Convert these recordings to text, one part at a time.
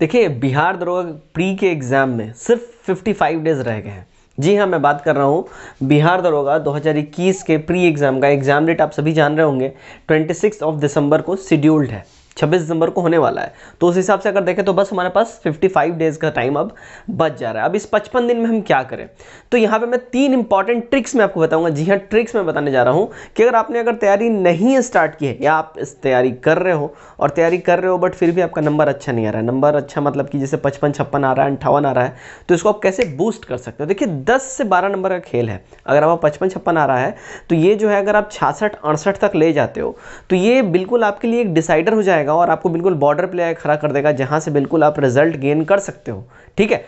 देखिए बिहार दरोगा प्री के एग्ज़ाम में सिर्फ 55 डेज़ रह गए हैं जी हाँ मैं बात कर रहा हूँ बिहार दरोगा 2021 के प्री एग्ज़ाम का एग्ज़ाम डेट आप सभी जान रहे होंगे 26 ऑफ दिसंबर को शेड्यूल्ड है छब्बीस दिसंबर को होने वाला है तो उस हिसाब से अगर देखें तो बस हमारे पास 55 डेज का टाइम अब बच जा रहा है अब इस 55 दिन में हम क्या करें तो यहाँ पे मैं तीन इंपॉर्टेंट ट्रिक्स मैं आपको बताऊंगा जी हाँ ट्रिक्स मैं बताने जा रहा हूँ कि अगर आपने अगर तैयारी नहीं स्टार्ट की है या आप इस तैयारी कर रहे हो और तैयारी कर रहे हो बट फिर भी आपका नंबर अच्छा नहीं आ रहा है नंबर अच्छा मतलब कि जैसे पचपन छप्पन आ रहा है अंठावन आ रहा है तो इसको आप कैसे बूस्ट कर सकते हो देखिए दस से बारह नंबर का खेल है अगर आप पचपन छप्पन आ रहा है तो ये जो है अगर आप छियासठ अड़सठ तक ले जाते हो तो ये बिल्कुल आपके लिए एक डिसाइडर हो जाएगा जाएगा और आपको बिल्कुल बॉर्डर पर लेकर खड़ा कर देगा जहाँ से बिल्कुल आप रिजल्ट गेन कर सकते हो ठीक है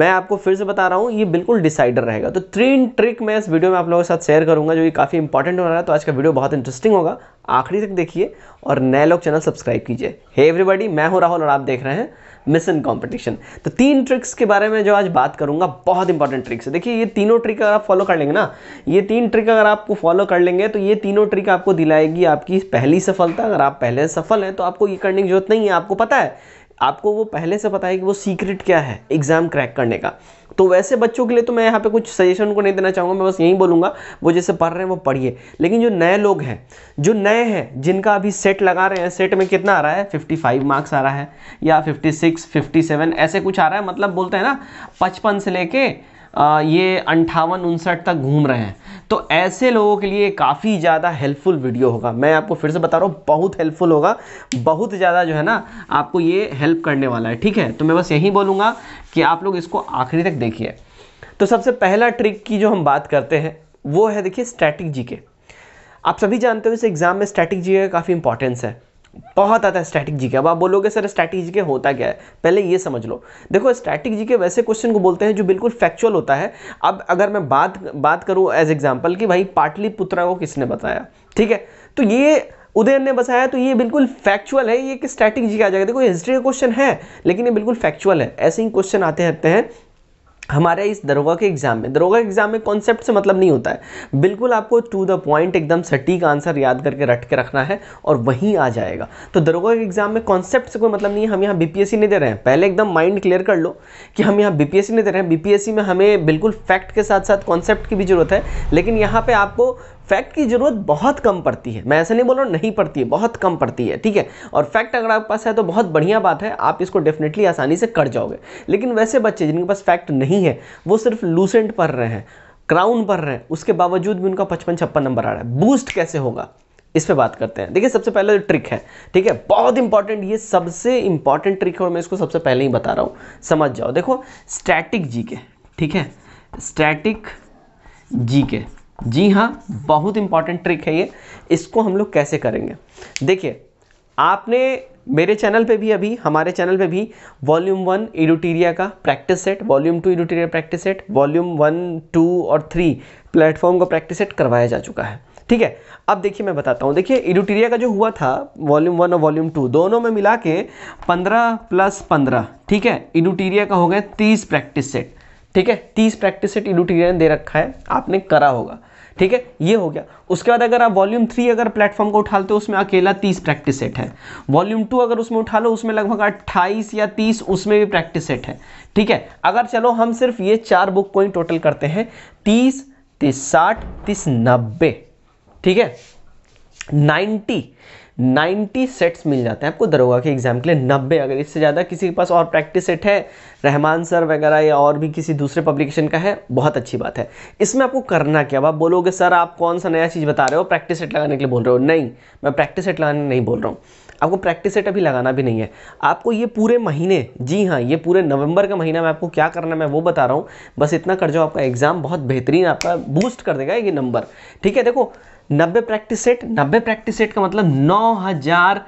मैं आपको फिर से बता रहा हूँ ये बिल्कुल डिसाइडर रहेगा तो तीन ट्रिक मैं इस वीडियो में आप लोगों के साथ शेयर करूँगा जो कि काफ़ी इंपॉर्टेंट हो रहा है तो आज का वीडियो बहुत इंटरेस्टिंग होगा आखिरी तक देखिए और नए लोग चैनल सब्सक्राइब कीजिए हे एवरीबॉडी मैं हूँ राहुल और आप देख रहे हैं मिस इन कॉम्पिटिशन तो तीन ट्रिक्स के बारे में जो आज बात करूंगा बहुत इंपॉर्टेंट ट्रिक्स है देखिए ये तीनों ट्रिक अगर आप फॉलो कर लेंगे ना ये तीन ट्रिक अगर आपको फॉलो कर लेंगे तो ये तीनों ट्रिक आपको दिलाएगी आपकी पहली सफलता अगर आप पहले सफल हैं तो आपको ये करने की जरूरत नहीं है आपको पता है आपको वो पहले से पता है कि वो सीक्रेट क्या है एग्ज़ाम क्रैक करने का तो वैसे बच्चों के लिए तो मैं यहाँ पे कुछ सजेशन उनको नहीं देना चाहूँगा मैं बस यही बोलूँगा वो जैसे पढ़ रहे हैं वो पढ़िए लेकिन जो नए लोग हैं जो नए हैं जिनका अभी सेट लगा रहे हैं सेट में कितना आ रहा है 55 मार्क्स आ रहा है या 56, 57 ऐसे कुछ आ रहा है मतलब बोलते हैं ना पचपन से लेके ये अंठावन उनसठ तक घूम रहे हैं तो ऐसे लोगों के लिए काफ़ी ज़्यादा हेल्पफुल वीडियो होगा मैं आपको फिर से बता रहा हूँ बहुत हेल्पफुल होगा बहुत ज़्यादा जो है ना आपको ये हेल्प करने वाला है ठीक है तो मैं बस यही बोलूँगा कि आप लोग इसको आखिरी तक देखिए तो सबसे पहला ट्रिक की जो हम बात करते हैं वो है देखिए स्ट्रैटिक जी के आप सभी जानते हो इस एग्ज़ाम में स्ट्रैटिक जी का काफ़ी इंपॉर्टेंस है बहुत आता है स्टैटिक जीके अब आप बोलोगे सर स्टैटिक जीके होता क्या है पहले ये समझ लो देखो स्टैटिक जीके वैसे क्वेश्चन को बोलते हैं जो बिल्कुल फैक्चुअल होता है अब अगर मैं बात बात करूँ एज एग्जाम्पल कि भाई पाटलिपुत्रा को किसने बताया ठीक है तो ये उदयन ने बसाया तो ये बिल्कुल फैक्चुअल है ये कि स्ट्रैटिक जी आ जाएगा देखो हिस्ट्री का क्वेश्चन है लेकिन ये बिल्कुल फैक्चुअल है ऐसे ही क्वेश्चन आते रहते हैं हमारे इस दरोगा के एग्ज़ाम में दरोगा एग्ज़ाम में कॉन्सेप्ट से मतलब नहीं होता है बिल्कुल आपको टू द पॉइंट एकदम सटीक आंसर याद करके रट के रखना है और वहीं आ जाएगा तो दरोगा के एग्ज़ाम में कॉन्सेप्ट से कोई मतलब नहीं है हम यहाँ बीपीएससी नहीं दे रहे हैं पहले एकदम माइंड क्लियर कर लो कि हम यहाँ बीपीएससी नहीं दे रहे हैं बीपीएससी में हमें बिल्कुल फैक्ट के साथ साथ कॉन्सेप्ट की भी ज़रूरत है लेकिन यहाँ पर आपको फैक्ट की ज़रूरत बहुत कम पड़ती है मैं ऐसा नहीं बोल रहा हूँ नहीं पड़ती है बहुत कम पड़ती है ठीक है और फैक्ट अगर आपके पास है तो बहुत बढ़िया बात है आप इसको डेफिनेटली आसानी से कर जाओगे लेकिन वैसे बच्चे जिनके पास फैक्ट नहीं है वो सिर्फ लूसेंट पढ़ रहे हैं क्राउन पढ़ रहे हैं उसके बावजूद भी उनका पचपन छप्पन नंबर आ रहा है बूस्ट कैसे होगा इस पे बात करते हैं देखिए सबसे पहले ट्रिक तो है ठीक है बहुत इंपॉर्टेंट ये सबसे इंपॉर्टेंट ट्रिक है और मैं इसको सबसे पहले ही बता रहा हूँ समझ जाओ देखो स्टैटिक जी के ठीक है स्टैटिक जी के जी हाँ बहुत इंपॉर्टेंट ट्रिक है ये इसको हम लोग कैसे करेंगे देखिए आपने मेरे चैनल पे भी अभी हमारे चैनल पे भी वॉल्यूम वन इडोटीरिया का प्रैक्टिस सेट वॉल्यूम टू इडोटीरिया practice set volume one two और थ्री प्लेटफॉर्म का प्रैक्टिस सेट करवाया जा चुका है ठीक है अब देखिए मैं बताता हूँ देखिए इडोटीरिया का जो हुआ था वॉल्यूम वन और वॉल्यूम टू दोनों में मिला के पंद्रह प्लस पंद्रह ठीक है इडोटीरिया का हो गया तीस प्रैक्टिस सेट ठीक है तीस प्रैक्टिस सेट इडोटीरिया ने दे रखा है आपने करा होगा ठीक है ये हो गया उसके बाद अगर आप वॉल्यूम थ्री अगर प्लेटफॉर्म को उठा हो उसमें अकेला तीस प्रैक्टिस सेट है वॉल्यूम टू अगर उसमें उठा लो उसमें लगभग अट्ठाईस या तीस उसमें भी प्रैक्टिस सेट है ठीक है अगर चलो हम सिर्फ ये चार बुक को ही टोटल करते हैं तीस तीस साठ तीस नब्बे ठीक है नाइन्टी 90 सेट्स मिल जाते हैं आपको दरोगा के एग्ज़ाम के लिए 90 अगर इससे ज़्यादा किसी के पास और प्रैक्टिस सेट है रहमान सर वगैरह या और भी किसी दूसरे पब्लिकेशन का है बहुत अच्छी बात है इसमें आपको करना क्या आप बोलोगे सर आप कौन सा नया चीज़ बता रहे हो प्रैक्टिस सेट लगाने के लिए बोल रहे हो नहीं मैं प्रैक्टिस सेट लगाने नहीं बोल रहा हूँ आपको प्रैक्टिस सेट अभी लगाना भी नहीं है आपको ये पूरे महीने जी हाँ ये पूरे नवंबर का महीना में आपको क्या करना मैं वो बता रहा हूँ बस इतना कर जाओ आपका एग्ज़ाम बहुत बेहतरीन आपका बूस्ट कर देगा ये नंबर ठीक है देखो नब्बे प्रैक्टिस सेट नब्बे प्रैक्टिस सेट का मतलब नौ हजार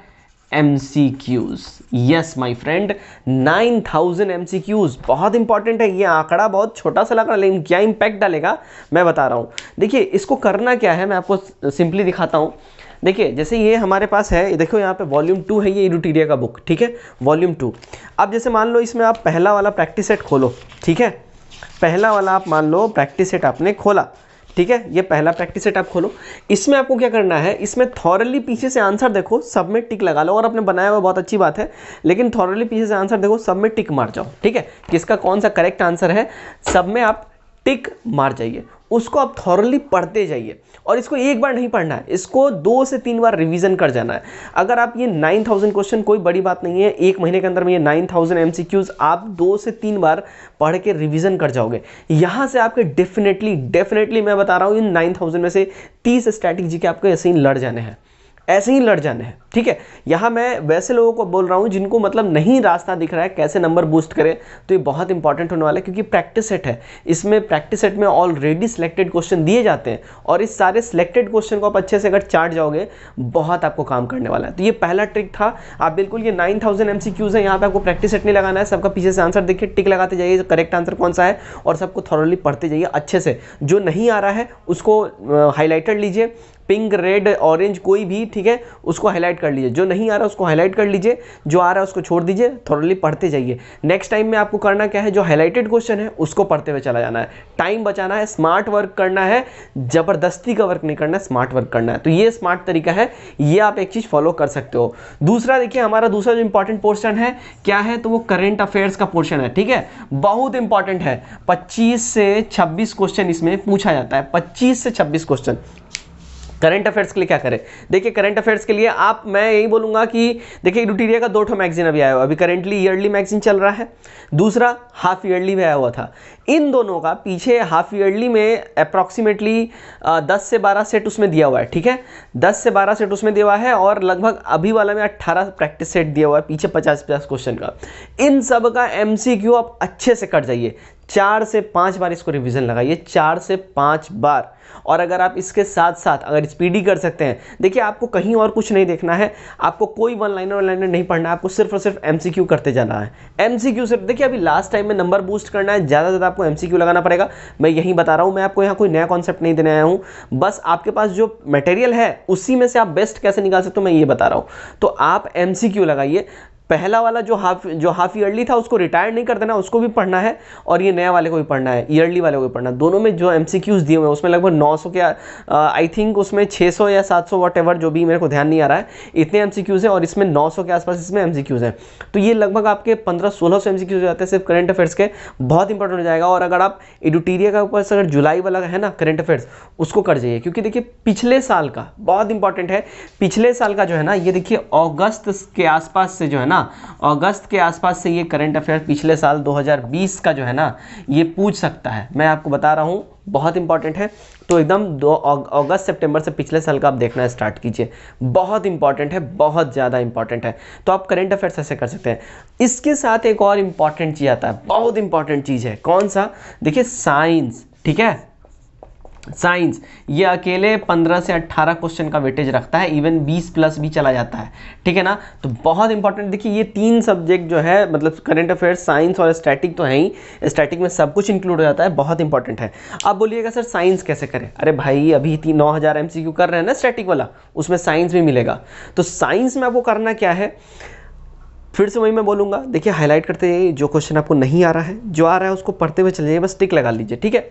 M C Qs yes my friend nine thousand M C Qs बहुत इंपॉर्टेंट है ये आंकड़ा बहुत छोटा सा लग रहा है लेकिन क्या इम्पैक्ट डालेगा मैं बता रहा हूँ देखिए इसको करना क्या है मैं आपको सिंपली दिखाता हूँ देखिए जैसे ये हमारे पास है देखो यहाँ पे वॉल्यूम टू है ये इडुटीरिया का बुक ठीक है वॉल्यूम टू अब जैसे मान लो इसमें आप पहला वाला प्रैक्टिस सेट खोलो ठीक है पहला वाला आप मान लो प्रैक्टिस सेट आपने खोला ठीक है ये पहला प्रैक्टिस सेट आप खोलो इसमें आपको क्या करना है इसमें थॉरली पीछे से आंसर देखो सब में टिक लगा लो और आपने बनाया हुआ बहुत अच्छी बात है लेकिन थॉरली पीछे से आंसर देखो सब में टिक मार जाओ ठीक है किसका कौन सा करेक्ट आंसर है सब में आप टिक मार जाइए उसको आप थॉरली पढ़ते जाइए और इसको एक बार नहीं पढ़ना है इसको दो से तीन बार रिवीजन कर जाना है अगर आप ये नाइन थाउजेंड क्वेश्चन कोई बड़ी बात नहीं है एक महीने के अंदर में ये nine thousand M C Qs आप दो से तीन बार पढ़ के रिवीजन कर जाओगे यहाँ से आपके डेफिनेटली डेफिनेटली मैं बता रहा हूँ इन नाइन थाउजेंड में से तीस स्ट्रैटेजी के आपको ऐसे ही लड़ जाने हैं ऐसे ही लड़ जाने हैं ठीक है यहाँ मैं वैसे लोगों को बोल रहा हूँ जिनको मतलब नहीं रास्ता दिख रहा है कैसे नंबर बूस्ट करें तो ये बहुत इंपॉर्टेंट होने वाला है क्योंकि प्रैक्टिस सेट है इसमें प्रैक्टिस सेट में ऑलरेडी सिलेक्टेड क्वेश्चन दिए जाते हैं और इस सारे सिलेक्टेड क्वेश्चन को आप अच्छे से अगर चार्ट जाओगे बहुत आपको काम करने वाला है तो ये पहला ट्रिक था आप बिल्कुल ये nine thousand M C Qs है यहाँ पर आपको प्रैक्टिस सेट नहीं लगाना है सबका पीछे से आंसर देखिए टिक लगाते जाइए करेक्ट आंसर कौन सा है और सबको थॉरली पढ़ते जाइए अच्छे से जो नहीं आ रहा है उसको हाईलाइटेड लीजिए पिंक रेड ऑरेंज कोई भी ठीक है उसको हाईलाइट कर लीजिए जो नहीं आ रहा उसको हाईलाइट कर लीजिए जो आ रहा है उसको छोड़ दीजिए थोड़ली पढ़ते जाइए नेक्स्ट टाइम में आपको करना क्या है जो हाईलाइटेड क्वेश्चन है उसको पढ़ते हुए चला जाना है टाइम बचाना है स्मार्ट वर्क करना है ज़बरदस्ती का वर्क नहीं करना है स्मार्ट वर्क करना है तो ये स्मार्ट तरीका है ये आप एक चीज़ फॉलो कर सकते हो दूसरा देखिए हमारा दूसरा जो इंपॉर्टेंट पोर्शन है क्या है तो वो करेंट अफेयर्स का पोर्शन है ठीक है बहुत इंपॉर्टेंट है पच्चीस से छब्बीस क्वेश्चन इसमें पूछा जाता है पच्चीस से छब्बीस क्वेश्चन करंट अफेयर्स के लिए क्या करें देखिए करंट अफेयर्स के लिए आप मैं यही बोलूंगा कि देखिए ड्यूटीरिया का दो ठो मैगजीन अभी आया हुआ अभी करेंटली ईयरली मैगजीन चल रहा है दूसरा हाफ ईयरली भी आया हुआ था इन दोनों का पीछे हाफ ईयरली में अप्रॉक्सीमेटली दस से बारह सेट उसमें दिया हुआ है ठीक है दस से बारह सेट उसमें दिया हुआ है और लगभग अभी वाला में अट्ठारह प्रैक्टिस सेट दिया हुआ है पीछे पचास पचास क्वेश्चन का इन सब का एम आप अच्छे से कर जाइए चार से पाँच बार इसको रिवीजन लगाइए चार से पाँच बार और अगर आप इसके साथ साथ अगर स्पीडी कर सकते हैं देखिए आपको कहीं और कुछ नहीं देखना है आपको कोई वन लाइनर वन लाइनर नहीं पढ़ना है आपको सिर्फ और सिर्फ एमसीक्यू करते जाना है एमसीक्यू सिर्फ देखिए अभी लास्ट टाइम में नंबर बूस्ट करना है ज़्यादा ज़्यादा आपको एम लगाना पड़ेगा मैं यहीं बता रहा हूँ मैं आपको यहाँ कोई नया कॉन्सेप्ट नहीं देने आया हूँ बस आपके पास जो मटेरियल है उसी में से आप बेस्ट कैसे निकाल सकते हो मैं ये बता रहा हूँ तो आप एम लगाइए पहला वाला जो हाफ जो हाफ ईयरली था उसको रिटायर नहीं कर देना उसको भी पढ़ना है और ये नया वाले को भी पढ़ना है ईयरली वाले को भी पढ़ना है दोनों में जो एम दिए हुए हैं उसमें लगभग 900 के आई थिंक उसमें 600 या 700 सौ वट एवर जो भी मेरे को ध्यान नहीं आ रहा है इतने एम हैं और इसमें नौ के आसपास इसमें एम हैं तो ये लगभग आपके पंद्रह सोलह सौ एम सी क्यूज हैं सिर्फ करंट अफेयर्स के बहुत इंपॉर्टेंट हो जाएगा और अगर आप एडुटीरिया का ऊपर अगर जुलाई वाला है ना करंट अफेयर्स उसको कर जाइए क्योंकि देखिए पिछले साल का बहुत इंपॉर्टेंट है पिछले साल का जो है ना ये देखिए अगस्त के आसपास से जो है ना ना अगस्त के आसपास से ये करंट अफेयर पिछले साल 2020 का जो है ना ये पूछ सकता है मैं आपको बता रहा हूँ बहुत इंपॉर्टेंट है तो एकदम दो अगस्त सितंबर से पिछले साल का आप देखना स्टार्ट कीजिए बहुत इंपॉर्टेंट है बहुत ज़्यादा इंपॉर्टेंट है तो आप करंट अफेयर्स ऐसे कर सकते हैं इसके साथ एक और इम्पॉर्टेंट चीज़ आता है बहुत इंपॉर्टेंट चीज़ है कौन सा देखिए साइंस ठीक है साइंस ये अकेले 15 से 18 क्वेश्चन का वेटेज रखता है इवन 20 प्लस भी चला जाता है ठीक है ना तो बहुत इंपॉर्टेंट देखिए ये तीन सब्जेक्ट जो है मतलब करंट अफेयर्स साइंस और स्टैटिक तो है ही स्टैटिक में सब कुछ इंक्लूड हो जाता है बहुत इंपॉर्टेंट है अब बोलिएगा सर साइंस कैसे करें अरे भाई अभी तीन नौ हज़ार एम कर रहे हैं ना स्टैटिक वाला उसमें साइंस भी मिलेगा तो साइंस में आपको करना क्या है फिर से वही मैं बोलूँगा देखिए हाईलाइट करते जो क्वेश्चन आपको नहीं आ रहा है जो आ रहा है उसको पढ़ते हुए चले जाइए बस टिक लगा लीजिए ठीक है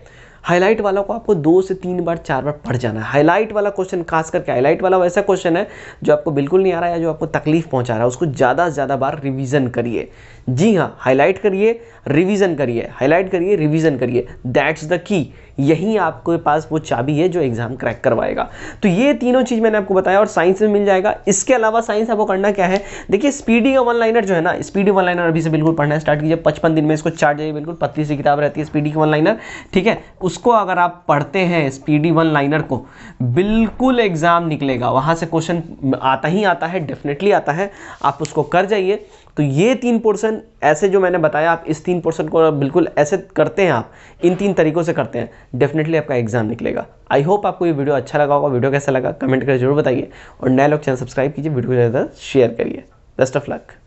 हाईलाइट वाला को आपको दो से तीन बार चार बार पढ़ जाना है हाईलाइट वाला क्वेश्चन खास करके हाईलाइट वाला वैसा क्वेश्चन है जो आपको बिल्कुल नहीं आ रहा है जो आपको तकलीफ पहुंचा रहा है उसको ज़्यादा से ज़्यादा बार रिविज़न करिए जी हाँ हाईलाइट करिए रिविज़न करिए हाईलाइट करिए रिविज़न करिए दैट्स द की यहीं आपके पास वो चाबी है जो एग्ज़ाम क्रैक करवाएगा तो ये तीनों चीज़ मैंने आपको बताया और साइंस में मिल जाएगा इसके अलावा साइंस आपको करना क्या है देखिए स्पीडी का वन लाइनर जो है ना स्पीडी वन लाइनर अभी से बिल्कुल पढ़ना स्टार्ट कीजिए पचपन दिन में इसको चार्ट जाइए बिल्कुल पत्ती सी किताब रहती है स्पीडी की वन लाइनर ठीक है उसको अगर आप पढ़ते हैं स्पीडी वन लाइनर को बिल्कुल एग्ज़ाम निकलेगा वहाँ से क्वेश्चन आता ही आता है डेफिनेटली आता है आप उसको कर जाइए तो ये तीन पोर्सन ऐसे जो मैंने बताया आप इस तीन पोर्सन को बिल्कुल ऐसे करते हैं आप इन तीन तरीकों से करते हैं डेफिनेटली आपका एग्जाम निकलेगा आई होप आपको ये वीडियो अच्छा लगा होगा वीडियो कैसा लगा कमेंट करके जरूर बताइए और नए लोग चैनल सब्सक्राइब कीजिए वीडियो को ज़्यादा शेयर करिए बेस्ट ऑफ लक